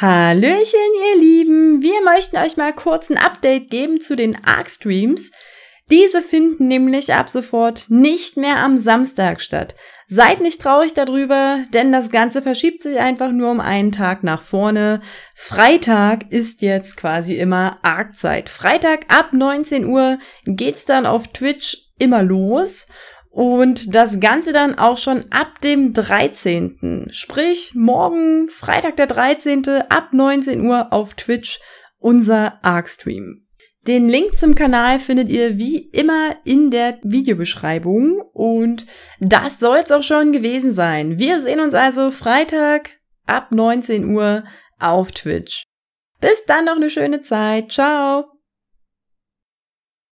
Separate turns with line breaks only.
Hallöchen, ihr Lieben! Wir möchten euch mal kurz ein Update geben zu den ARC-Streams. Diese finden nämlich ab sofort nicht mehr am Samstag statt. Seid nicht traurig darüber, denn das Ganze verschiebt sich einfach nur um einen Tag nach vorne. Freitag ist jetzt quasi immer Arc-Zeit. Freitag ab 19 Uhr geht's dann auf Twitch immer los. Und das Ganze dann auch schon ab dem 13. Sprich, morgen, Freitag der 13. ab 19 Uhr auf Twitch unser Arc-Stream. Den Link zum Kanal findet ihr wie immer in der Videobeschreibung. Und das soll's auch schon gewesen sein. Wir sehen uns also Freitag ab 19 Uhr auf Twitch. Bis dann noch eine schöne Zeit. Ciao!